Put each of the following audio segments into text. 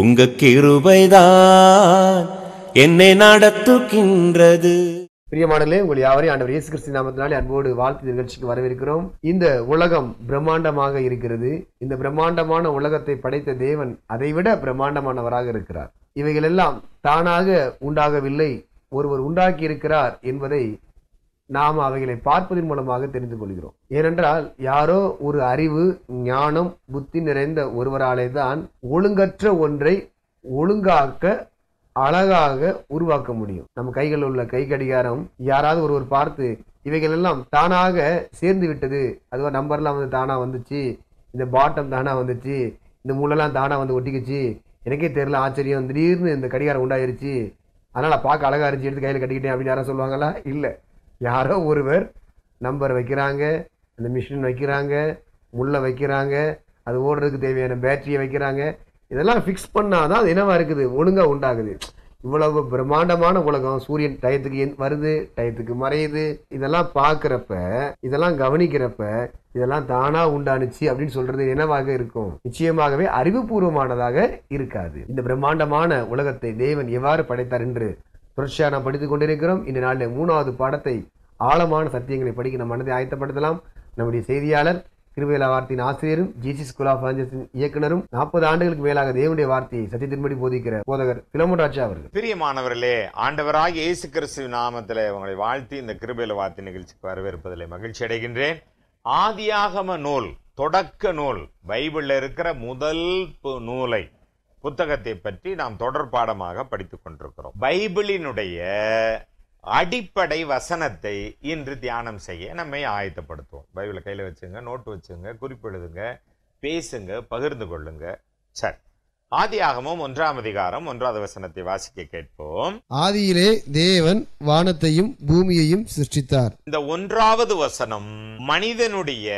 உங்க கிருபைதான் என்னை நடத்துகின்றது பிரியமானலே உங்கள் யாவரையும் ஆண்டவர் இயேசு கிறிஸ்து நாமத்தினாலே அன்போடு வாழ்த்து நிகழ்ச்சிக்கு வரவேற்கிறோம் இந்த உலகம் பிரம்மாண்டமாக இருக்கிறது இந்த பிரம்மாண்டமான உலகத்தை படைத்த தேவன் அதைவிட பிரம்மாண்டமானவராக இருக்கிறார் இவைகளெல்லாம் தானாக உண்டாகவில்லை ஒருவர் உண்டாக்கி இருக்கிறார் என்பதை நாம் அவைகளை பார்ப்பதன் மூலமாக தெரிந்து கொள்கிறோம் ஏனென்றால் யாரோ ஒரு அறிவு ஞானம் புத்தி நிறைந்த ஒருவராலே தான் ஒழுங்கற்ற ஒன்றை ஒழுங்காக்க அழகாக உருவாக்க முடியும் நம்ம கைகளில் உள்ள கை கடிகாரம் யாராவது ஒருவர் பார்த்து இவைகள் எல்லாம் தானாக சேர்ந்து விட்டது அதுவா நம்பர்லாம் வந்து தானாக வந்துச்சு இந்த பாட்டம் தானாக வந்துச்சு இந்த முள்ளெல்லாம் தானாக வந்து ஒட்டிக்குச்சு எனக்கே தெரில ஆச்சரியம் திடீர்னு இந்த கடிகாரம் உண்டாயிருச்சு அதனால் பார்க்க அழகாக இருந்துச்சு எடுத்து கையில் கட்டிக்கிட்டேன் அப்படின்னு யாரும் சொல்லுவாங்களா இல்லை யாரோ ஒருவர் நம்பர் வைக்கிறாங்க அந்த மிஷின் வைக்கிறாங்க முள்ளை வைக்கிறாங்க அது ஓடுறதுக்கு தேவையான பேட்டரியை வைக்கிறாங்க இதெல்லாம் ஃபிக்ஸ் பண்ணால் தான் அது என்னவாக இருக்குது ஒழுங்காக உண்டாகுது இவ்வளவு பிரம்மாண்டமான உலகம் சூரியன் டயத்துக்கு வருது டயத்துக்கு மறையுது இதெல்லாம் பார்க்குறப்ப இதெல்லாம் கவனிக்கிறப்ப இதெல்லாம் தானாக உண்டானுச்சு அப்படின்னு சொல்கிறது என்னவாக இருக்கும் நிச்சயமாகவே அறிவுபூர்வமானதாக இருக்காது இந்த பிரம்மாண்டமான உலகத்தை தேவன் எவ்வாறு படைத்தார் என்று தொடர்ச்சியாக நாம் படித்து கொண்டிருக்கிறோம் இந்த நாளில் மூணாவது பாடத்தை ஆழமான சத்தியங்களை படிக்க நம் மனதை ஆயத்தப்படுத்தலாம் நம்முடைய செய்தியாளர் திருவேலா வார்த்தையின் ஆசிரியரும் ஜிசி ஸ்கூல் ஆஃப் ஆஞ்சஸின் இயக்குனரும் நாற்பது ஆண்டுகளுக்கு மேலாக தேவனுடைய வார்த்தையை சத்தியத்தின்படி போதிக்கிற போதகர் பிலமராஜா அவர்கள் பிரியமானவர்களே ஆண்டவராக இயேசு கிறிஸ்து நாமத்தில் உங்களை வாழ்த்தி இந்த கிருபேல வார்த்தை நிகழ்ச்சிக்கு வரவேற்பதில் மகிழ்ச்சி அடைகின்றேன் ஆதியாகம நூல் தொடக்க நூல் பைபிளில் இருக்கிற முதல் நூலை புத்தகத்தை பற்றி நாம் தொடர் பாடமாக படித்து கொண்டிருக்கிறோம் பைபிளினுடைய அடிப்படை வசனத்தை இன்று தியானம் செய்ய நம்மை ஆயத்தப்படுத்துவோம் பைபிளை கையில் வச்சுங்க நோட்டு வச்சுங்க குறிப்பெழுதுங்க பேசுங்க பகிர்ந்து கொள்ளுங்க சரி ஆதியாகமும் ஒன்றாம் அதிகாரம் ஒன்றாவது வசனத்தை வாசிக்க கேட்போம் ஆதியிலே தேவன் வானத்தையும் பூமியையும் சிருஷ்டித்தார் இந்த ஒன்றாவது வசனம் மனிதனுடைய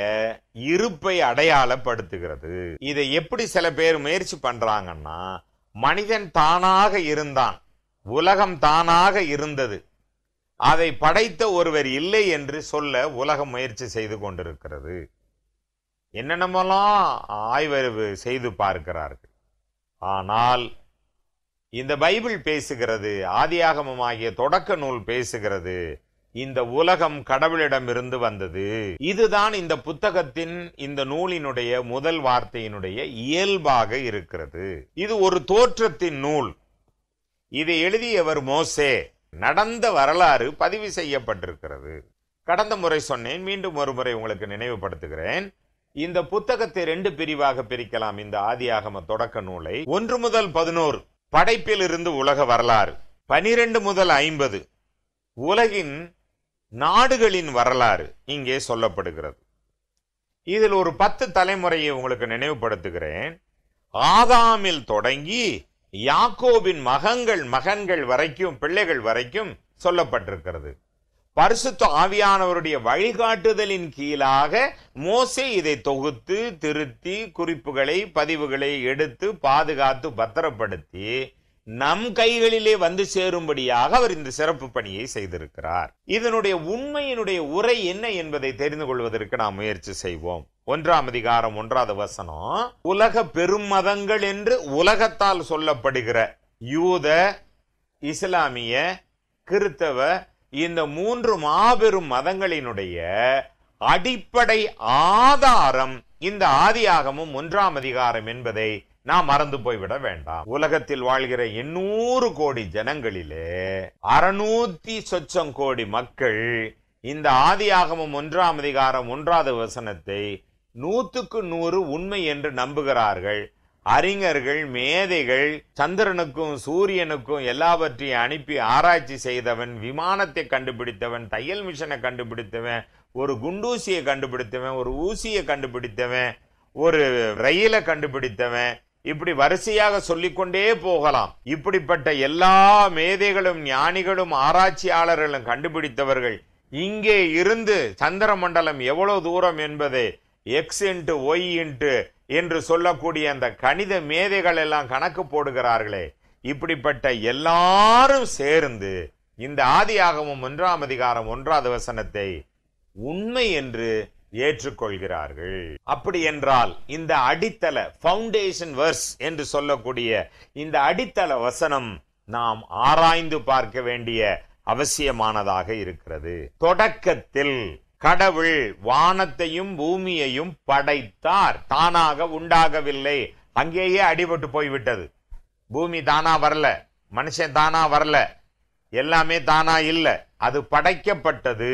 இருப்பை அடையாளப்படுத்துகிறது இதை எப்படி சில பேர் முயற்சி பண்றாங்கன்னா மனிதன் தானாக இருந்தான் உலகம் தானாக இருந்தது அதை படைத்த ஒருவர் இல்லை என்று சொல்ல உலகம் முயற்சி செய்து கொண்டிருக்கிறது என்னென்னமெல்லாம் ஆய்வறிவு செய்து பார்க்கிறார்கள் ஆனால் இந்த பைபிள் பேசுகிறது ஆதியாகமமாகிய தொடக்க நூல் பேசுகிறது இந்த உலகம் கடவுளிடமிருந்து வந்தது இதுதான் இந்த புத்தகத்தின் இந்த நூலினுடைய முதல் வார்த்தையினுடைய இயல்பாக இருக்கிறது இது ஒரு தோற்றத்தின் நூல் இதை எழுதியவர் மோசே நடந்த வரலாறு பதிவு செய்யப்பட்டிருக்கிறது கடந்த முறை சொன்னேன் மீண்டும் ஒரு முறை உங்களுக்கு நினைவுபடுத்துகிறேன் இந்த புத்தகத்தை ரெண்டு பிரிவாக பிரிக்கலாம் இந்த ஆதியாகம தொடக்க நூலை ஒன்று முதல் பதினோரு படைப்பில் இருந்து உலக வரலாறு பனிரெண்டு முதல் ஐம்பது உலகின் நாடுகளின் வரலாறு இங்கே சொல்லப்படுகிறது இதில் ஒரு பத்து தலைமுறையை உங்களுக்கு நினைவுபடுத்துகிறேன் ஆதாமில் தொடங்கி யாக்கோபின் மகங்கள் மகன்கள் வரைக்கும் பிள்ளைகள் வரைக்கும் சொல்லப்பட்டிருக்கிறது பரிசுத்த ஆவியானவருடைய வழிகாட்டுதலின் கீழாக மோசே இதை தொகுத்து திருத்தி குறிப்புகளை பதிவுகளை எடுத்து பாதுகாத்து பத்திரப்படுத்தி நம் கைகளிலே வந்து சேரும்படியாக அவர் இந்த சிறப்பு பணியை செய்திருக்கிறார் இதனுடைய உண்மையினுடைய உரை என்ன என்பதை தெரிந்து கொள்வதற்கு நாம் முயற்சி செய்வோம் ஒன்றாம் அதிகாரம் ஒன்றாவது வசனம் உலக பெருமதங்கள் என்று உலகத்தால் சொல்லப்படுகிற யூத இஸ்லாமிய கிறித்தவ இந்த மூன்று மாபெரும் மதங்களினுடைய அடிப்படை ஆதாரம் இந்த ஆதியாகமும் ஒன்றாம் அதிகாரம் என்பதை நாம் மறந்து போய்விட வேண்டாம் உலகத்தில் வாழ்கிற எண்ணூறு கோடி ஜனங்களிலே அறுநூத்தி சொச்சம் கோடி மக்கள் இந்த ஆதியாகமும் ஒன்றாம் அதிகாரம் ஒன்றாவது வசனத்தை நூத்துக்கு நூறு உண்மை என்று நம்புகிறார்கள் அறிஞர்கள் மேதைகள் சந்திரனுக்கும் சூரியனுக்கும் எல்லாவற்றையும் அனுப்பி ஆராய்ச்சி செய்தவன் விமானத்தை கண்டுபிடித்தவன் தையல் மிஷனை கண்டுபிடித்தவன் ஒரு குண்டூசியை கண்டுபிடித்தவன் ஒரு ஊசியை கண்டுபிடித்தவன் ஒரு ரயிலை கண்டுபிடித்தவன் இப்படி வரிசையாக சொல்லிக்கொண்டே போகலாம் இப்படிப்பட்ட எல்லா மேதைகளும் ஞானிகளும் ஆராய்ச்சியாளர்களும் கண்டுபிடித்தவர்கள் இங்கே இருந்து சந்திர மண்டலம் எவ்வளவு தூரம் என்பது எக்ஸ் இன்ட்டு ஒய் இன்ட்டு என்று சொல்லக்கூடிய அந்த கணித மேதைகள் எல்லாம் கணக்கு போடுகிறார்களே இப்படிப்பட்ட எல்லாரும் சேர்ந்து இந்த ஆதியாகவும் ஒன்றாம் அதிகாரம் ஒன்றாவது வசனத்தை உண்மை என்று ஏற்றுக்கொள்கிறார்கள் அப்படி என்றால் இந்த அடித்தள ஃபவுண்டேஷன் வர்ஸ் என்று சொல்லக்கூடிய இந்த அடித்தள வசனம் நாம் ஆராய்ந்து பார்க்க வேண்டிய அவசியமானதாக இருக்கிறது தொடக்கத்தில் கடவுள் வானத்தையும் பூமியையும் படைத்தார் தானாக உண்டாகவில்லை அங்கேயே அடிபட்டு போய்விட்டது பூமி தானா வரல மனுஷன் தானா வரல எல்லாமே தானா இல்லை அது படைக்கப்பட்டது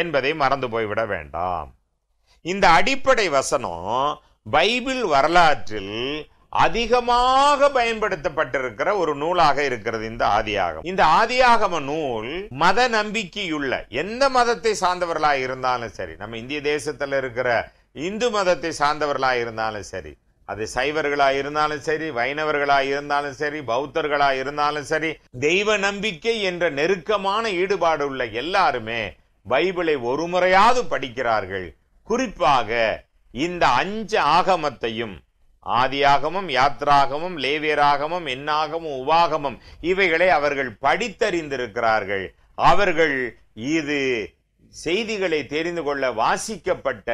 என்பதை மறந்து போய்விட வேண்டாம் இந்த அடிப்படை வசனம் பைபிள் வரலாற்றில் அதிகமாக பயன்படுத்தப்பட்டிருக்கிற ஒரு நூலாக இருக்கிறது இந்த ஆதியாகம் இந்த ஆதியாகம நூல் மத நம்பிக்கையுள்ள எந்த மதத்தை சார்ந்தவர்களாக இருந்தாலும் சரி நம்ம இந்திய தேசத்தில் இருக்கிற இந்து மதத்தை சார்ந்தவர்களாக இருந்தாலும் சரி அது சைவர்களாக இருந்தாலும் சரி வைணவர்களாக இருந்தாலும் சரி பௌத்தர்களாக இருந்தாலும் சரி தெய்வ நம்பிக்கை என்ற நெருக்கமான ஈடுபாடு உள்ள எல்லாருமே பைபிளை ஒரு முறையாவது படிக்கிறார்கள் குறிப்பாக இந்த அஞ்சு ஆகமத்தையும் ஆதியாகமும் யாத்ராகமும் லேவியராகமும் என்னாகமும் உபாகமும் இவைகளை அவர்கள் படித்தறிந்திருக்கிறார்கள் அவர்கள் இது செய்திகளை தெரிந்து கொள்ள வாசிக்கப்பட்ட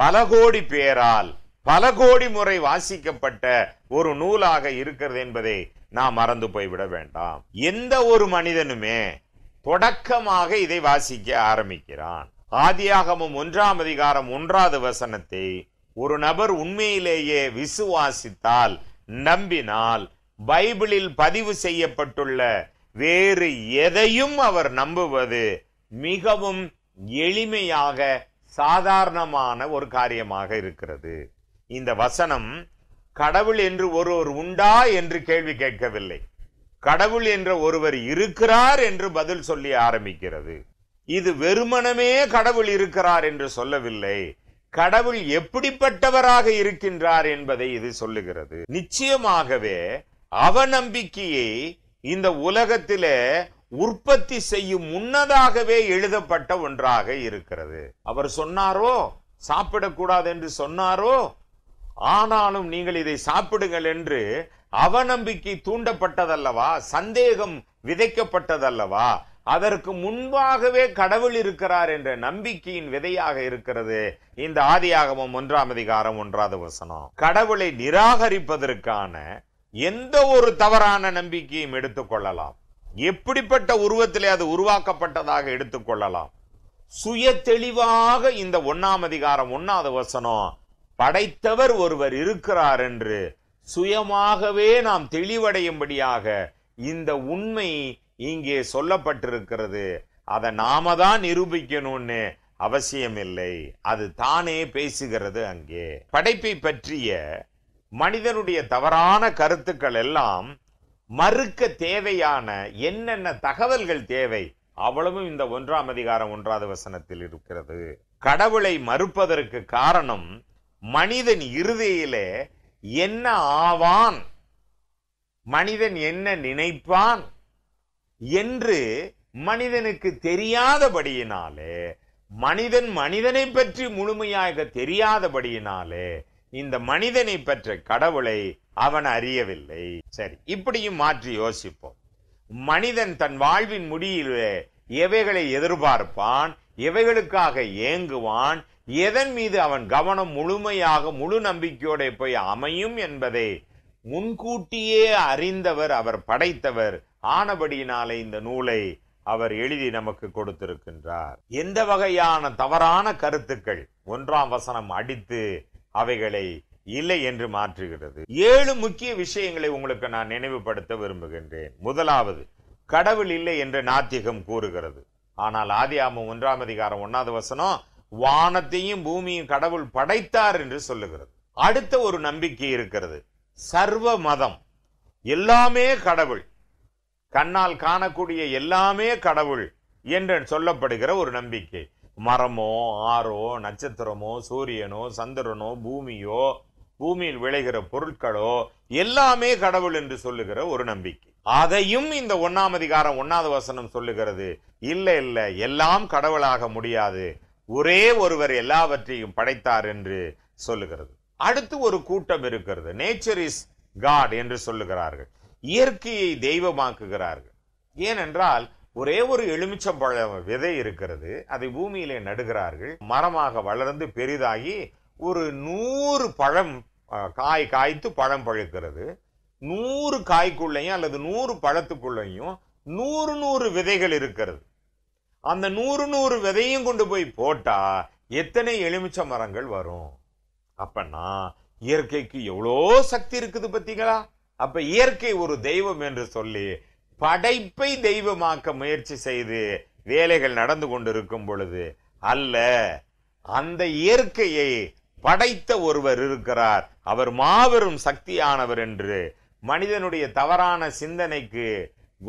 பல கோடி பேரால் பல கோடி முறை வாசிக்கப்பட்ட ஒரு நூலாக இருக்கிறது என்பதை நாம் மறந்து போய்விட வேண்டாம் எந்த ஒரு மனிதனுமே தொடக்கமாக இதை வாசிக்க ஆரம்பிக்கிறான் ஆதியாகமும் ஒன்றாம் அதிகாரம் ஒன்றாவது வசனத்தை ஒரு நபர் உண்மையிலேயே விசுவாசித்தால் நம்பினால் பைபிளில் பதிவு செய்யப்பட்டுள்ள வேறு எதையும் அவர் நம்புவது மிகவும் எளிமையாக சாதாரணமான ஒரு காரியமாக இருக்கிறது இந்த வசனம் கடவுள் என்று ஒருவர் உண்டா என்று கேள்வி கேட்கவில்லை கடவுள் என்ற ஒருவர் இருக்கிறார் என்று பதில் சொல்லி ஆரம்பிக்கிறது இது வெறுமனமே கடவுள் இருக்கிறார் என்று சொல்லவில்லை கடவுள் எப்படிப்பட்டவராக இருக்கின்றார் என்பதை இது சொல்லுகிறது நிச்சயமாகவே அவநம்பிக்கையை இந்த உலகத்திலே உற்பத்தி செய்யும் முன்னதாகவே எழுதப்பட்ட ஒன்றாக இருக்கிறது அவர் சொன்னாரோ சாப்பிடக்கூடாது என்று சொன்னாரோ ஆனாலும் நீங்கள் இதை சாப்பிடுங்கள் என்று அவநம்பிக்கை தூண்டப்பட்டதல்லவா சந்தேகம் விதைக்கப்பட்டதல்லவா அதற்கு முன்பாகவே கடவுள் இருக்கிறார் என்ற நம்பிக்கையின் விதையாக இருக்கிறது இந்த ஆதியாகமம் ஒன்றாம் அதிகாரம் ஒன்றாவது வசனம் கடவுளை நிராகரிப்பதற்கான எந்த ஒரு தவறான நம்பிக்கையும் எடுத்துக்கொள்ளலாம் எப்படிப்பட்ட உருவத்திலே அது உருவாக்கப்பட்டதாக எடுத்துக்கொள்ளலாம் சுய தெளிவாக இந்த ஒன்னாம் அதிகாரம் ஒன்னாவது வசனம் படைத்தவர் ஒருவர் இருக்கிறார் என்று சுயமாகவே நாம் தெளிவடையும்படியாக இந்த உண்மை இங்கே சொல்லப்பட்டிருக்கிறது அதை நாம தான் நிரூபிக்கணும்னு அவசியமில்லை அது தானே பேசுகிறது அங்கே படைப்பை பற்றிய மனிதனுடைய தவறான கருத்துக்கள் எல்லாம் மறுக்க தேவையான என்னென்ன தகவல்கள் தேவை அவ்வளவும் இந்த ஒன்றாம் அதிகாரம் ஒன்றாவது வசனத்தில் இருக்கிறது கடவுளை மறுப்பதற்கு காரணம் மனிதன் இறுதியிலே என்ன ஆவான் மனிதன் என்ன நினைப்பான் என்று மனிதனுக்கு தெரியாதபடியினாலே மனிதன் மனிதனை பற்றி முழுமையாக தெரியாதபடியினாலே இந்த மனிதனை பெற்ற கடவுளை அவன் அறியவில்லை சரி இப்படியும் மாற்றி யோசிப்போம் மனிதன் தன் வாழ்வின் முடியிலே எவைகளை எதிர்பார்ப்பான் எவைகளுக்காக ஏங்குவான் எதன் மீது அவன் கவனம் முழுமையாக முழு நம்பிக்கையோட போய் அமையும் என்பதை முன்கூட்டியே அறிந்தவர் அவர் படைத்தவர் ஆனபடியினாலே இந்த நூலை அவர் எழுதி நமக்கு கொடுத்திருக்கின்றார் எந்த வகையான தவறான கருத்துக்கள் ஒன்றாம் வசனம் அடித்து அவைகளை இல்லை என்று மாற்றுகிறது ஏழு முக்கிய விஷயங்களை உங்களுக்கு நான் நினைவுபடுத்த விரும்புகின்றேன் முதலாவது கடவுள் இல்லை என்று நாத்திகம் கூறுகிறது ஆனால் ஆதி ஆமம் ஒன்றாம் அதிகாரம் ஒன்னாவது வசனம் வானத்தையும் பூமியும் கடவுள் படைத்தார் என்று சொல்லுகிறது அடுத்த ஒரு நம்பிக்கை இருக்கிறது சர்வ மதம் எல்லாமே கடவுள் கண்ணால் காணக்கூடிய எல்லாமே கடவுள் என்று சொல்லப்படுகிற ஒரு நம்பிக்கை மரமோ ஆறோ நட்சத்திரமோ சூரியனோ சந்திரனோ பூமியோ பூமியில் விளைகிற பொருட்களோ எல்லாமே கடவுள் என்று சொல்லுகிற ஒரு நம்பிக்கை அதையும் இந்த ஒன்னாம் அதிகாரம் ஒன்னாவது வசனம் சொல்லுகிறது இல்லை இல்லை எல்லாம் கடவுளாக முடியாது ஒரே ஒருவர் எல்லாவற்றையும் படைத்தார் என்று சொல்லுகிறது அடுத்து ஒரு கூட்டம் இருக்கிறது நேச்சர் இஸ் காட் என்று சொல்லுகிறார்கள் இயற்கையை தெய்வமாக்குகிறார்கள் ஏனென்றால் ஒரே ஒரு எலுமிச்சம்பழம் விதை இருக்கிறது அதை பூமியிலே நடுகிறார்கள் மரமாக வளர்ந்து பெரிதாகி ஒரு நூறு பழம் காய் காய்த்து பழம் பழுக்கிறது நூறு காய்க்குள்ளேயும் அல்லது நூறு பழத்துக்குள்ளேயும் நூறு நூறு விதைகள் இருக்கிறது அந்த நூறு நூறு விதையும் கொண்டு போய் போட்டா எத்தனை எலுமிச்ச மரங்கள் வரும் அப்பன்னா இயற்கைக்கு எவ்வளோ சக்தி இருக்குது பத்தீங்களா அப்ப இயற்கை ஒரு தெய்வம் என்று சொல்லி படைப்பை தெய்வமாக்க முயற்சி செய்து வேலைகள் நடந்து கொண்டிருக்கும் பொழுது அல்ல அந்த இயற்கையை படைத்த ஒருவர் இருக்கிறார் அவர் மாபெரும் சக்தியானவர் என்று மனிதனுடைய தவறான சிந்தனைக்கு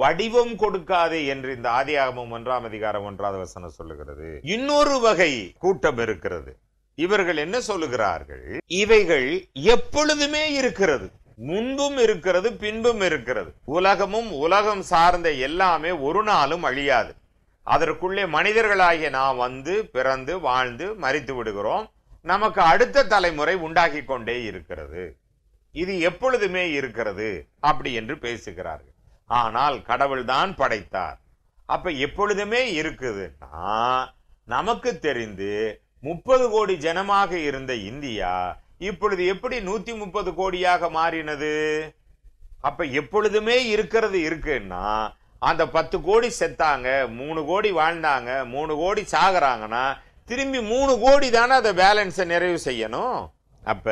வடிவம் கொடுக்காது என்று இந்த ஆதியாகமும் ஒன்றாம் அதிகாரம் ஒன்றாவது வசனம் சொல்லுகிறது இன்னொரு வகை கூட்டம் இருக்கிறது இவர்கள் என்ன சொல்லுகிறார்கள் இவைகள் எப்பொழுதுமே இருக்கிறது முன்பும் இருக்கிறது பின்பும் இருக்கிறது உலகமும் உலகம் சார்ந்த எல்லாமே ஒரு நாளும் அழியாது அதற்குள்ளே மனிதர்களாகிய நாம் வந்து பிறந்து வாழ்ந்து மறித்து விடுகிறோம் நமக்கு அடுத்த தலைமுறை உண்டாகி கொண்டே இருக்கிறது இது எப்பொழுதுமே இருக்கிறது அப்படி என்று பேசுகிறார்கள் ஆனால் கடவுள்தான் படைத்தார் அப்ப எப்பொழுதுமே இருக்குதுன்னா நமக்கு தெரிந்து முப்பது கோடி ஜனமாக இருந்த இந்தியா இப்பொழுது எப்படி நூத்தி முப்பது கோடியாக மாறினது அப்ப எப்பொழுதுமே இருக்கிறது இருக்குன்னா அந்த பத்து கோடி செத்தாங்க மூணு கோடி வாழ்ந்தாங்க மூணு கோடி சாகுறாங்கன்னா திரும்பி மூணு கோடி தானே அதை பேலன்ஸை நிறைவு செய்யணும் அப்ப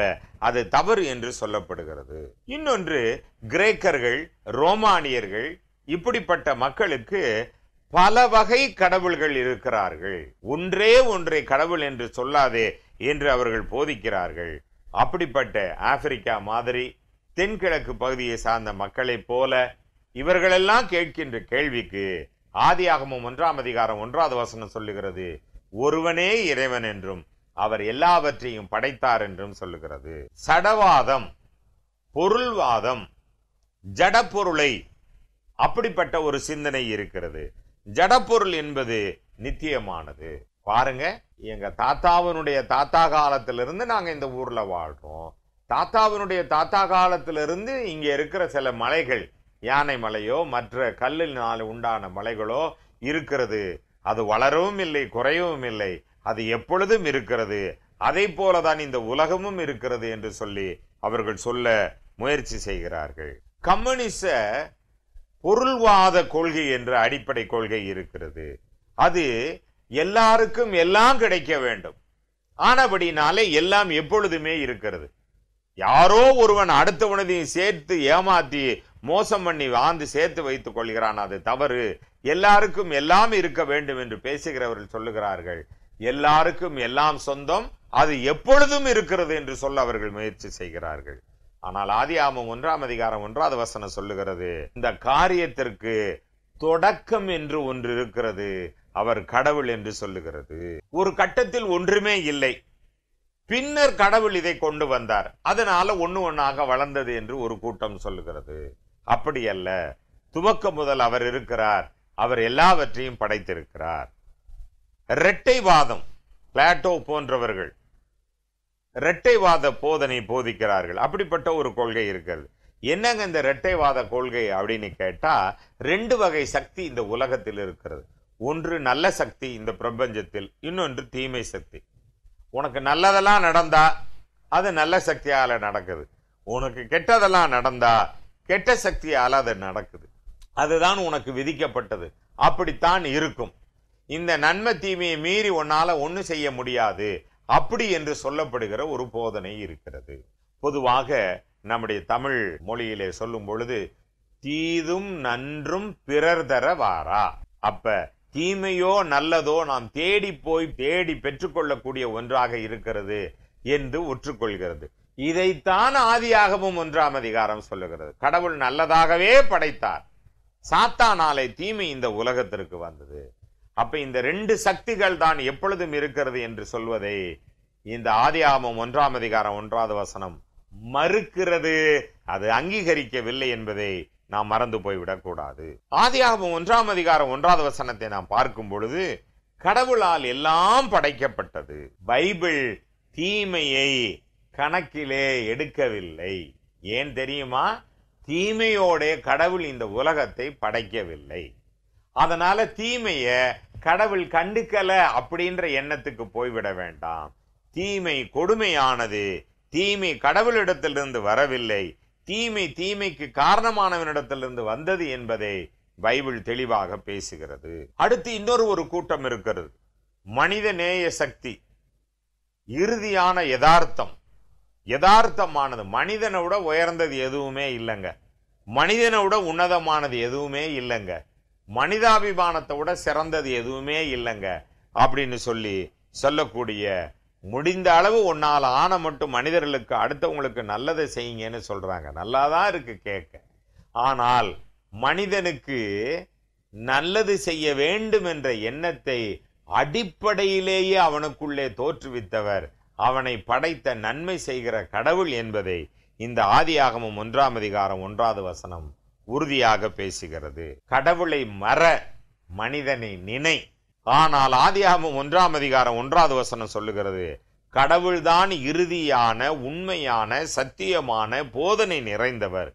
அது தவறு என்று சொல்லப்படுகிறது இன்னொன்று கிரேக்கர்கள் ரோமானியர்கள் இப்படிப்பட்ட மக்களுக்கு பல வகை கடவுள்கள் இருக்கிறார்கள் ஒன்றே ஒன்றை கடவுள் என்று சொல்லாதே என்று அவர்கள் போதிக்கிறார்கள் அப்படிப்பட்ட ஆப்பிரிக்கா மாதிரி தென்கிழக்கு பகுதியை சார்ந்த மக்களைப் போல இவர்களெல்லாம் கேட்கின்ற கேள்விக்கு ஆதியாகமும் ஒன்றாம் அதிகாரம் ஒன்றாவது வசனம் சொல்லுகிறது ஒருவனே இறைவன் என்றும் அவர் எல்லாவற்றையும் படைத்தார் என்றும் சொல்லுகிறது சடவாதம் பொருள்வாதம் ஜடப்பொருளை அப்படிப்பட்ட ஒரு சிந்தனை இருக்கிறது ஜடப்பொருள் என்பது நித்தியமானது பாருங்க எங்க தாத்தாவினுடைய தாத்தா காலத்திலிருந்து நாங்கள் இந்த ஊர்ல வாழ்றோம் தாத்தாவினுடைய தாத்தா காலத்திலிருந்து இங்கே இருக்கிற சில மலைகள் யானை மலையோ மற்ற கல்லினால் உண்டான மலைகளோ இருக்கிறது அது வளரவும் இல்லை குறையவும் இல்லை அது எப்பொழுதும் இருக்கிறது அதை போலதான் இந்த உலகமும் இருக்கிறது என்று சொல்லி அவர்கள் சொல்ல முயற்சி செய்கிறார்கள் கம்யூனிச பொருள்வாத கொள்கை என்ற அடிப்படை கொள்கை இருக்கிறது அது எல்லாருக்கும் எல்லாம் கிடைக்க வேண்டும் ஆனபடினாலே எல்லாம் எப்பொழுதுமே இருக்கிறது யாரோ ஒருவன் அடுத்தவனதையும் சேர்த்து ஏமாத்தி மோசம் பண்ணி வாழ்ந்து சேர்த்து வைத்துக் கொள்கிறான் அது தவறு எல்லாருக்கும் எல்லாம் இருக்க வேண்டும் என்று பேசுகிறவர்கள் சொல்லுகிறார்கள் எல்லாருக்கும் எல்லாம் சொந்தம் அது எப்பொழுதும் இருக்கிறது என்று சொல்ல அவர்கள் முயற்சி செய்கிறார்கள் ஆனால் ஆதி ஆமம் ஒன்றாம் அதிகாரம் ஒன்றாவது வசனம் சொல்லுகிறது இந்த காரியத்திற்கு தொடக்கம் என்று ஒன்று இருக்கிறது அவர் கடவுள் என்று சொல்லுகிறது ஒரு கட்டத்தில் ஒன்றுமே இல்லை பின்னர் கடவுள் இதை கொண்டு வந்தார் அதனால ஒன்று ஒன்றாக வளர்ந்தது என்று ஒரு கூட்டம் சொல்லுகிறது அப்படி அல்ல துவக்க முதல் அவர் இருக்கிறார் அவர் எல்லாவற்றையும் படைத்திருக்கிறார் இரட்டைவாதம் பிளாட்டோ போன்றவர்கள் இரட்டைவாத போதனை போதிக்கிறார்கள் அப்படிப்பட்ட ஒரு கொள்கை இருக்கிறது என்னங்க இந்த இரட்டைவாத கொள்கை அப்படின்னு கேட்டா ரெண்டு வகை சக்தி இந்த உலகத்தில் இருக்கிறது ஒன்று நல்ல சக்தி இந்த பிரபஞ்சத்தில் இன்னொன்று தீமை சக்தி உனக்கு நல்லதெல்லாம் நடந்தா அது நல்ல சக்தியால் நடக்குது உனக்கு கெட்டதெல்லாம் நடந்தா கெட்ட சக்தியால் அது நடக்குது அதுதான் உனக்கு விதிக்கப்பட்டது அப்படித்தான் இருக்கும் இந்த நன்மை தீமையை மீறி உன்னால் ஒன்றும் செய்ய முடியாது அப்படி என்று சொல்லப்படுகிற ஒரு போதனை இருக்கிறது பொதுவாக நம்முடைய தமிழ் மொழியிலே சொல்லும் பொழுது தீதும் நன்றும் பிறர் தர வாரா அப்ப தீமையோ நல்லதோ நாம் தேடி போய் தேடி பெற்றுக்கொள்ளக்கூடிய ஒன்றாக இருக்கிறது என்று உற்றுக்கொள்கிறது இதைத்தான் ஆதியாகவும் ஒன்றாம் அதிகாரம் சொல்லுகிறது கடவுள் நல்லதாகவே படைத்தார் சாத்தானாலே தீமை இந்த உலகத்திற்கு வந்தது அப்ப இந்த ரெண்டு சக்திகள் தான் எப்பொழுதும் இருக்கிறது என்று சொல்வதை இந்த ஆதியாமம் ஒன்றாம் அதிகாரம் ஒன்றாவது வசனம் மறுக்கிறது அது அங்கீகரிக்கவில்லை என்பதை நாம் மறந்து போய்விடக்கூடாது ஆதியாகவும் ஒன்றாம் அதிகாரம் ஒன்றாவது வசனத்தை நாம் பார்க்கும் பொழுது கடவுளால் எல்லாம் படைக்கப்பட்டது பைபிள் தீமையை கணக்கிலே எடுக்கவில்லை ஏன் தெரியுமா தீமையோட கடவுள் இந்த உலகத்தை படைக்கவில்லை அதனால தீமைய கடவுள் கண்டுக்கல அப்படின்ற எண்ணத்துக்கு போய்விட வேண்டாம் தீமை கொடுமையானது தீமை கடவுளிடத்திலிருந்து வரவில்லை தீமை தீமைக்கு காரணமானவனிடத்திலிருந்து வந்தது என்பதை பைபிள் தெளிவாக பேசுகிறது அடுத்து இன்னொரு ஒரு கூட்டம் இருக்கிறது மனித நேய சக்தி இறுதியான யதார்த்தம் யதார்த்தமானது மனிதனை விட உயர்ந்தது எதுவுமே இல்லைங்க மனிதனை விட உன்னதமானது எதுவுமே இல்லைங்க மனிதாபிமானத்தை விட சிறந்தது எதுவுமே இல்லைங்க அப்படின்னு சொல்லி சொல்லக்கூடிய முடிந்த அளவு உன்னால் ஆன மட்டும் மனிதர்களுக்கு அடுத்தவங்களுக்கு நல்லதை செய்யுங்கன்னு சொல்கிறாங்க நல்லா தான் இருக்குது கேட்க ஆனால் மனிதனுக்கு நல்லது செய்ய வேண்டும் என்ற எண்ணத்தை அடிப்படையிலேயே அவனுக்குள்ளே தோற்றுவித்தவர் அவனை படைத்த நன்மை செய்கிற கடவுள் என்பதை இந்த ஆதியாகமும் ஒன்றாம் அதிகாரம் ஒன்றாவது வசனம் உறுதியாக பேசுகிறது கடவுளை மற மனிதனை நினை ஆனால் ஆதியாகமும் ஒன்றாம் அதிகாரம் ஒன்றாவது வசனம் சொல்லுகிறது கடவுள்தான் இறுதியான உண்மையான சத்தியமான போதனை நிறைந்தவர்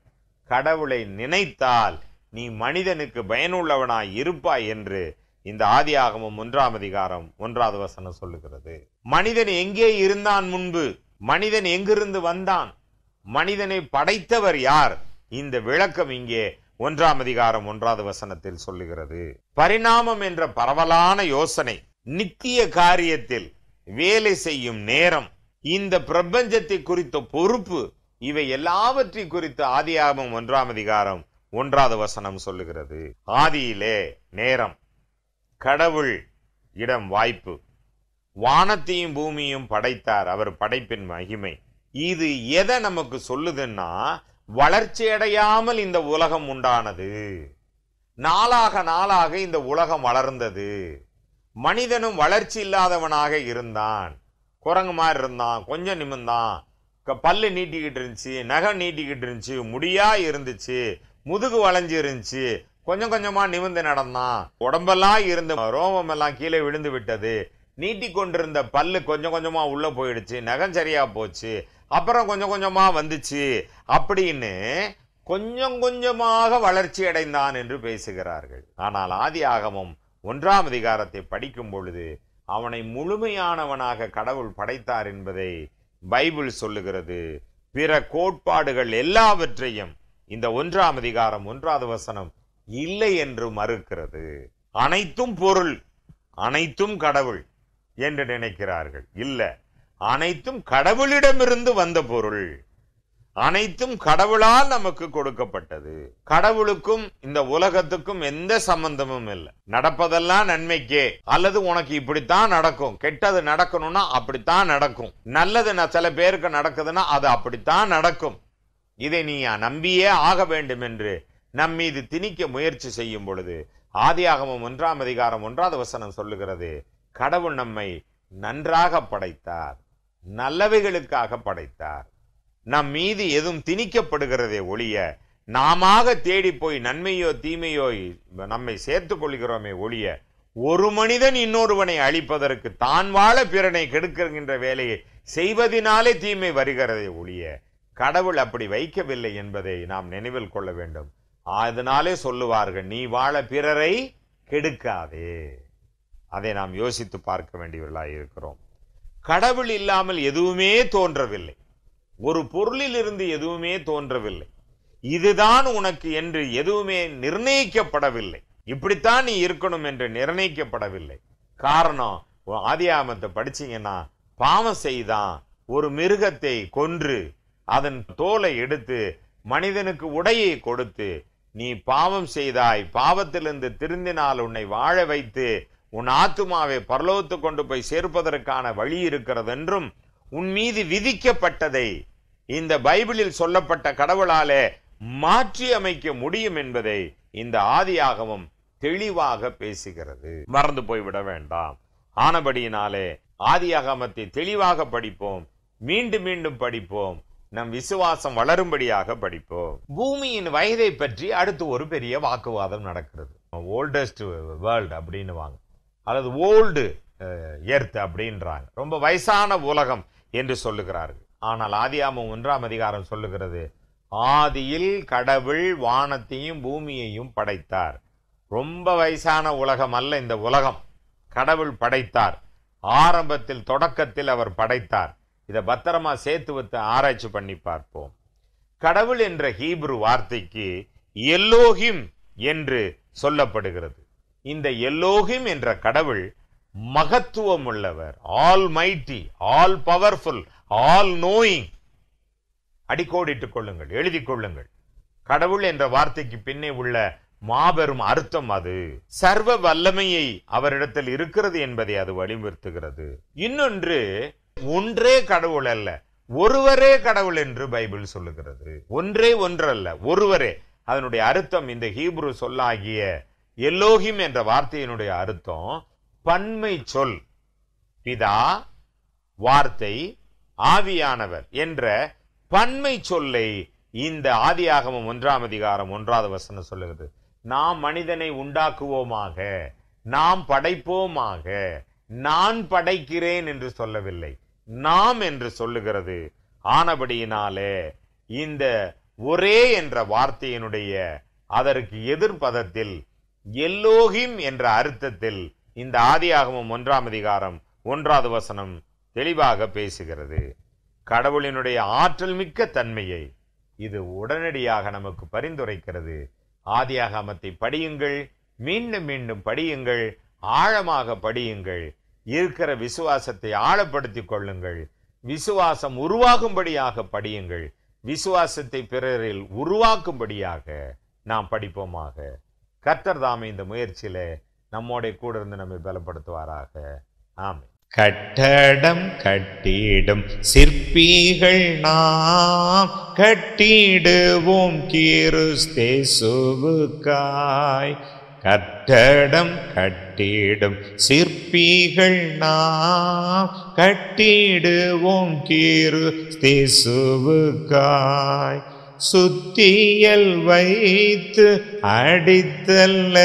கடவுளை நினைத்தால் நீ மனிதனுக்கு பயனுள்ளவனாய் இருப்பாய் என்று இந்த ஆதியாகமும் ஒன்றாம் அதிகாரம் ஒன்றாவது வசனம் சொல்லுகிறது மனிதன் எங்கே இருந்தான் முன்பு மனிதன் எங்கிருந்து வந்தான் மனிதனை படைத்தவர் யார் இந்த விளக்கம் இங்கே ஒன்றாம் அதிகாரம் ஒன்றாவது வசனத்தில் சொல்லுகிறது பரிணாமம் என்ற பரவலான யோசனை நித்திய காரியத்தில் வேலை செய்யும் நேரம் இந்த பிரபஞ்சத்தை குறித்த பொறுப்பு இவை எல்லாவற்றை குறித்த ஆதியாகமம் ஒன்றாம் அதிகாரம் ஒன்றாவது வசனம் சொல்லுகிறது ஆதியிலே நேரம் கடவுள் இடம் வாய்ப்பு வானத்தையும் பூமியும் படைத்தார் அவர் படைப்பின் மகிமை இது எதை நமக்கு சொல்லுதுன்னா வளர்ச்சி அடையாமல் இந்த உலகம் உண்டானது நாளாக நாளாக இந்த உலகம் வளர்ந்தது மனிதனும் வளர்ச்சி இல்லாதவனாக இருந்தான் குரங்கு மாதிரி இருந்தான் கொஞ்சம் நிமிந்தான் பல்லு நீட்டிக்கிட்டு இருந்துச்சு நகை நீட்டிக்கிட்டு இருந்துச்சு முடியா இருந்துச்சு முதுகு வளைஞ்சு இருந்துச்சு கொஞ்சம் கொஞ்சமா நிமிந்து நடந்தான் உடம்பெல்லாம் இருந்து ரோமம் எல்லாம் கீழே விழுந்து விட்டது நீட்டி கொண்டிருந்த பல்லு கொஞ்சம் கொஞ்சமா உள்ள போயிடுச்சு நகம் சரியா போச்சு அப்புறம் கொஞ்சம் கொஞ்சமாக வந்துச்சு அப்படின்னு கொஞ்சம் கொஞ்சமாக வளர்ச்சி அடைந்தான் என்று பேசுகிறார்கள் ஆனால் ஆதி ஆகமும் ஒன்றாம் அதிகாரத்தை படிக்கும் பொழுது அவனை முழுமையானவனாக கடவுள் படைத்தார் என்பதை பைபிள் சொல்லுகிறது பிற கோட்பாடுகள் எல்லாவற்றையும் இந்த ஒன்றாம் அதிகாரம் ஒன்றாவது வசனம் இல்லை என்று மறுக்கிறது அனைத்தும் பொருள் அனைத்தும் கடவுள் என்று நினைக்கிறார்கள் இல்லை அனைத்தும் கடவுளிடமிருந்து வந்த பொருள் அனைத்தும் கடவுளால் நமக்கு கொடுக்கப்பட்டது கடவுளுக்கும் இந்த உலகத்துக்கும் எந்த சம்பந்தமும் இல்லை நடப்பதெல்லாம் நன்மைக்கே அல்லது உனக்கு இப்படித்தான் நடக்கும் கெட்டது நடக்கணும்னா அப்படித்தான் நடக்கும் நல்லது நான் சில பேருக்கு நடக்குதுன்னா அது அப்படித்தான் நடக்கும் இதை நீ நம்பியே ஆக வேண்டும் என்று நம்மீது திணிக்க முயற்சி செய்யும் பொழுது ஆதியாகமம் ஒன்றாம் அதிகாரம் ஒன்றாவது வசனம் சொல்லுகிறது கடவுள் நம்மை நன்றாக படைத்தார் நல்லவைகளுக்காக படைத்தார் நம் மீது எதுவும் திணிக்கப்படுகிறதே ஒழிய நாம தேடி போய் நன்மையோ தீமையோ நம்மை சேர்த்துக் கொள்கிறோமே ஒழிய ஒரு மனிதன் இன்னொருவனை அழிப்பதற்கு தான் வாழ பிறனை கெடுக்கின்ற வேலையை செய்வதினாலே தீமை வருகிறதை ஒழிய கடவுள் அப்படி வைக்கவில்லை என்பதை நாம் நினைவில் கொள்ள வேண்டும் அதனாலே சொல்லுவார்கள் நீ வாழ பிறரை கெடுக்காதே அதை நாம் யோசித்து பார்க்க வேண்டியவர்களாக இருக்கிறோம் கடவுள் இல்லாமல் எதுவுமே தோன்றவில்லை ஒரு பொருளில் இருந்து எதுவுமே தோன்றவில்லை இதுதான் உனக்கு என்று எதுவுமே நிர்ணயிக்கப்படவில்லை இப்படித்தான் நீ இருக்கணும் என்று நிர்ணயிக்கப்படவில்லை காரணம் ஆதியாமத்தை படிச்சீங்கன்னா பாவம் செய்தான் ஒரு மிருகத்தை கொன்று அதன் தோலை எடுத்து மனிதனுக்கு உடையை கொடுத்து நீ பாவம் செய்தாய் பாவத்திலிருந்து திருந்தினால் உன்னை வாழ வைத்து உன் ஆத்துமாவை பரலோகத்து கொண்டு போய் சேர்ப்பதற்கான வழி இருக்கிறதென்றும் உன் மீது விதிக்கப்பட்டதை இந்த பைபிளில் சொல்லப்பட்ட கடவுளாலே மாற்றி அமைக்க முடியும் என்பதை இந்த ஆதியாகவும் தெளிவாக பேசுகிறது மறந்து போய்விட வேண்டாம் ஆனபடியினாலே ஆதியாகமத்தை தெளிவாக படிப்போம் மீண்டும் மீண்டும் படிப்போம் நம் விசுவாசம் வளரும்படியாக படிப்போம் பூமியின் வயதை பற்றி அடுத்து ஒரு பெரிய வாக்குவாதம் நடக்கிறது ஓல்டஸ்ட் வேர்ல்டு அப்படின்னு வாங்க அல்லது ஓல்டு எர்த் அப்படின்றாங்க ரொம்ப வயசான உலகம் என்று சொல்லுகிறார்கள் ஆனால் ஆதியாமம் ஒன்றாம் அதிகாரம் சொல்லுகிறது ஆதியில் கடவுள் வானத்தையும் பூமியையும் படைத்தார் ரொம்ப வயசான உலகம் அல்ல இந்த உலகம் கடவுள் படைத்தார் ஆரம்பத்தில் தொடக்கத்தில் அவர் படைத்தார் இதை பத்திரமா சேர்த்து வைத்து ஆராய்ச்சி பண்ணி பார்ப்போம் கடவுள் என்ற ஹீப்ரு வார்த்தைக்கு எல்லோஹிம் என்று சொல்லப்படுகிறது இந்த எல்லோகிம் என்ற கடவுள் மகத்துவம் உள்ளவர் almighty all powerful all knowing அடிக்கோடிட்டுக் கொள்ளுங்கள் எழுதி கொள்ளுங்கள் கடவுள் என்ற வார்த்தைக்கு பின்னே உள்ள மாபெரும் அர்த்தம் அது சர்வ வல்லமையை அவரிடத்தில் இருக்கிறது என்பதை அது வலியுறுத்துகிறது இன்னொன்று ஒன்றே கடவுள் அல்ல ஒருவரே கடவுள் என்று பைபிள் சொல்லுகிறது ஒன்றே ஒன்றல்ல ஒருவரே அதனுடைய அர்த்தம் இந்த ஹீப்ரு சொல்லாகிய எல்லோகிம் என்ற வார்த்தையினுடைய அர்த்தம் பன்மை சொல் பிதா வார்த்தை ஆவியானவர் என்ற பன்மை சொல்லை இந்த ஆதியாகமம் ஒன்றாம் அதிகாரம் ஒன்றாவது வசனம் சொல்லுகிறது நாம் மனிதனை உண்டாக்குவோமாக நாம் படைப்போமாக நான் படைக்கிறேன் என்று சொல்லவில்லை நாம் என்று சொல்லுகிறது ஆனபடியினாலே இந்த ஒரே என்ற வார்த்தையினுடைய அதற்கு எதிர்பதத்தில் எல்லோகிம் என்ற அர்த்தத்தில் இந்த ஆதியாகமும் ஒன்றாம் அதிகாரம் ஒன்றாவது வசனம் தெளிவாக பேசுகிறது கடவுளினுடைய ஆற்றல் மிக்க தன்மையை இது உடனடியாக நமக்கு பரிந்துரைக்கிறது ஆதியாகமத்தை படியுங்கள் மீண்டும் மீண்டும் படியுங்கள் ஆழமாக படியுங்கள் இருக்கிற விசுவாசத்தை ஆழப்படுத்திக் கொள்ளுங்கள் விசுவாசம் உருவாகும்படியாக படியுங்கள் விசுவாசத்தை பிறரில் உருவாக்கும்படியாக நாம் படிப்போமாக கர்த்தர் தாமே இந்த முயற்சியில நம்மோடைய கூட இருந்து நம்மை பலப்படுத்துவாராக ஆமே கட்டடம் கட்டிடும் சிற்பிகள் நாம் கட்டிடுவோம் கீருஸ்தேசுவுக்காய் கட்டடம் கட்டிடும் சிற்பிகள் நாம் கட்டிடுவோம் கீரு தேசுவுக்காய் சுத்தியல் வைத்து அடித்தல்ல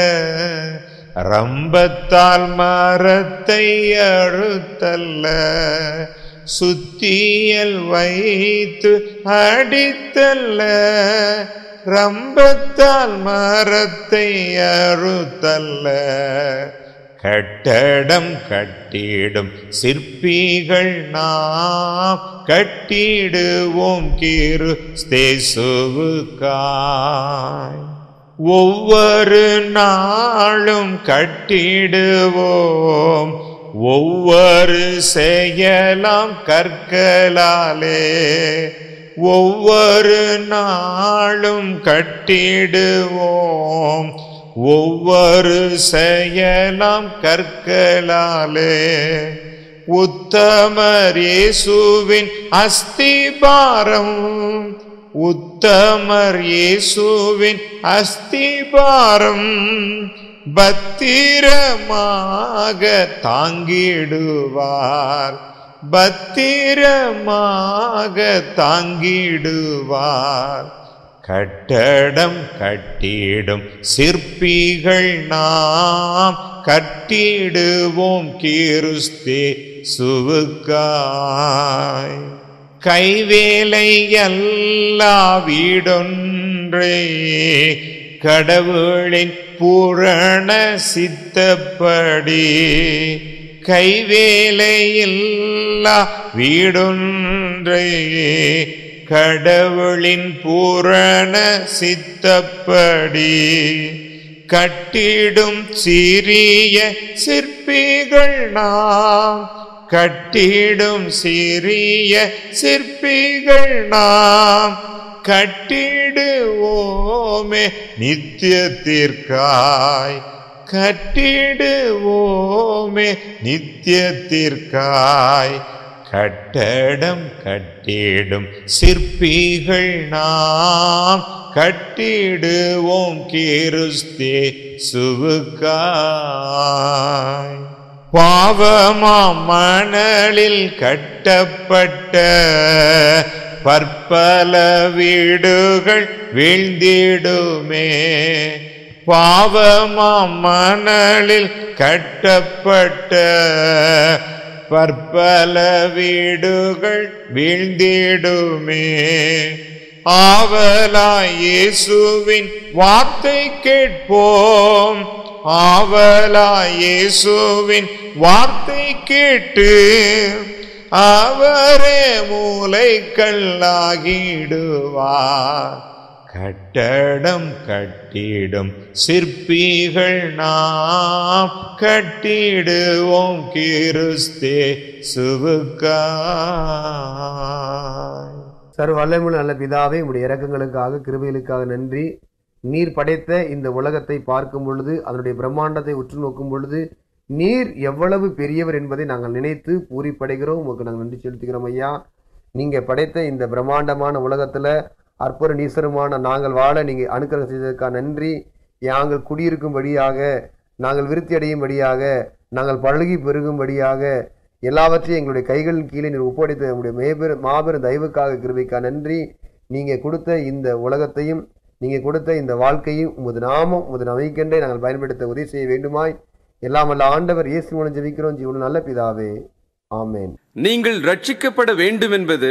ரம்பத்தால் மரத்தை அழுத்தல்ல சுத்தியல் வைத்து அடித்தல்ல ரம்பத்தால் மரத்தை அறுத்தல்ல கட்டடம் கட்டிடும் சிற்பிகள் நாம் கட்டிடுவோம் கீறு ஸ்தேசுவுக்காய் ஒவ்வொரு நாளும் கட்டிடுவோம் ஒவ்வொரு செய்யலாம் கற்களாலே ஒவ்வொரு நாளும் கட்டிடுவோம் ஒவ்வொரு செயலாம் கற்களாலே உத்தமர் இயேசுவின் அஸ்திபாரம் உத்தமர் இயேசுவின் அஸ்திபாரம் பத்திரமாக தாங்கிடுவார் பத்திரமாக தாங்கிடுவார் கட்டடம் கட்டிடும் சிற்பிகள் நாம் கட்டிடுவோம் கீருஸ்தே சுவுக்காய் கைவேலை எல்லா வீடொன்றே கடவுளின் பூரண சித்தப்படி கைவேலையில்லா வீடொன்றையே கடவுளின் பூரண சித்தப்படி கட்டிடும் சிறிய சிற்பிகள் நாம் கட்டிடும் சிறிய சிற்பிகள் நாம் கட்டிடுவோமே நித்தியத்திற்காய் கட்டிடுவோமே நித்தியத்திற்காய் கட்டடம் கட்டிடும் சிற்பிகள் நாம் கட்டிடுவோம் கிருஸ்தே சுவுக்காய் பாவமா மணலில் கட்டப்பட்ட பற்பல வீடுகள் வீழ்ந்திடுமே பாவமா மணலில் கட்டப்பட்ட பற்பல வீடுகள் வீழ்ந்திடுமே ஆவலாயேசுவின் வார்த்தை கேட்போம் ஆவலாயேசுவின் வார்த்தை கேட்டு அவரே மூளை கல்லாகிடுவார் கட்டடம் கட்டிடும் சிற்பிகள் நாம் கட்டிடுவோம் கிறிஸ்தே சுவுக்கா சர் வல்லமுள் நல்ல பிதாவே உடைய இறக்கங்களுக்காக கிருபைகளுக்காக நன்றி நீர் படைத்த இந்த உலகத்தை பார்க்கும் பொழுது அதனுடைய பிரம்மாண்டத்தை உற்று நோக்கும் பொழுது நீர் எவ்வளவு பெரியவர் என்பதை நாங்கள் நினைத்து பூரிப்படைகிறோம் உங்களுக்கு நாங்கள் நன்றி செலுத்துகிறோம் ஐயா நீங்கள் படைத்த இந்த பிரம்மாண்டமான உலகத்தில் அற்புத நீசருமான நாங்கள் வாழ நீங்கள் அனுக்கிரகம் செய்ததற்காக நன்றி நாங்கள் குடியிருக்கும்படியாக நாங்கள் விருத்தி அடையும்படியாக நாங்கள் பழுகி பெருகும்படியாக எல்லாவற்றையும் எங்களுடைய கைகளின் கீழே நீர் ஒப்படைத்த உங்களுடைய மேபெரும் மாபெரும் தயவுக்காக கிருபிக்கா நன்றி நீங்கள் கொடுத்த இந்த உலகத்தையும் நீங்கள் கொடுத்த இந்த வாழ்க்கையும் உமது நாமம் உமது நமைக்கென்றே நாங்கள் பயன்படுத்த உதவி செய்ய வேண்டுமாய் எல்லாம் அல்ல ஆண்டவர் இயேசு மூலம் ஜெபிக்கிறோம் ஜீவன நல்ல பிதாவே ஆமேன் நீங்கள் ரட்சிக்கப்பட வேண்டும் என்பது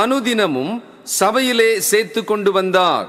அனுதினமும் சபையிலே சேர்த்து கொண்டு வந்தார்